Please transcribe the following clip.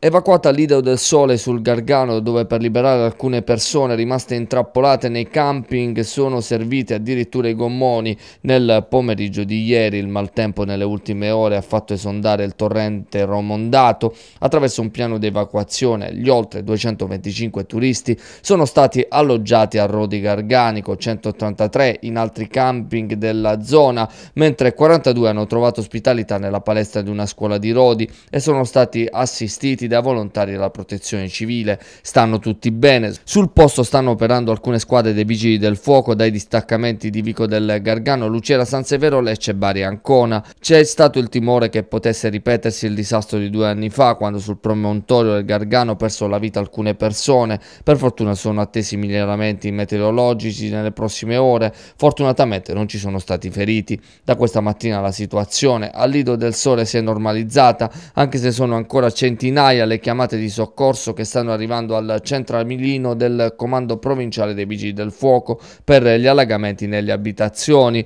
Evacuata l'Ido del Sole sul Gargano dove per liberare alcune persone rimaste intrappolate nei camping sono serviti addirittura i gommoni, nel pomeriggio di ieri il maltempo nelle ultime ore ha fatto esondare il torrente Romondato attraverso un piano di evacuazione. Gli oltre 225 turisti sono stati alloggiati a Rodi Garganico, 183 in altri camping della zona, mentre 42 hanno trovato ospitalità nella palestra di una scuola di Rodi e sono stati assistiti da volontari della protezione civile. Stanno tutti bene. Sul posto stanno operando alcune squadre dei vigili del fuoco dai distaccamenti di Vico del Gargano, Lucera, San Severo, Lecce, e Bari Ancona. C'è stato il timore che potesse ripetersi il disastro di due anni fa quando sul promontorio del Gargano persero la vita alcune persone. Per fortuna sono attesi miglioramenti meteorologici nelle prossime ore. Fortunatamente non ci sono stati feriti. Da questa mattina la situazione al Lido del Sole si è normalizzata, anche se sono ancora centinaia centinaia le chiamate di soccorso che stanno arrivando al centro Milino del comando provinciale dei Vigili del Fuoco per gli allagamenti nelle abitazioni.